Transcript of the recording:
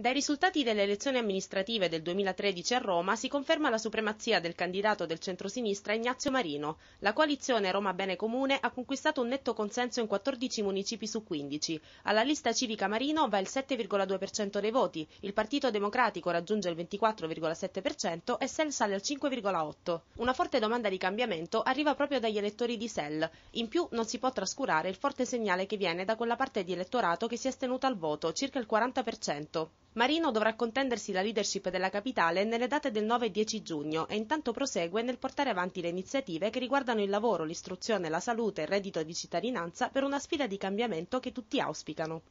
Dai risultati delle elezioni amministrative del 2013 a Roma si conferma la supremazia del candidato del centrosinistra Ignazio Marino. La coalizione Roma Bene Comune ha conquistato un netto consenso in 14 municipi su 15. Alla lista civica Marino va il 7,2% dei voti, il Partito Democratico raggiunge il 24,7% e Sel sale al 5,8%. Una forte domanda di cambiamento arriva proprio dagli elettori di Sel. In più non si può trascurare il forte segnale che viene da quella parte di elettorato che si è stenuta al voto, circa il 40%. Marino dovrà contendersi la leadership della capitale nelle date del 9 e 10 giugno e intanto prosegue nel portare avanti le iniziative che riguardano il lavoro, l'istruzione, la salute, e il reddito di cittadinanza per una sfida di cambiamento che tutti auspicano.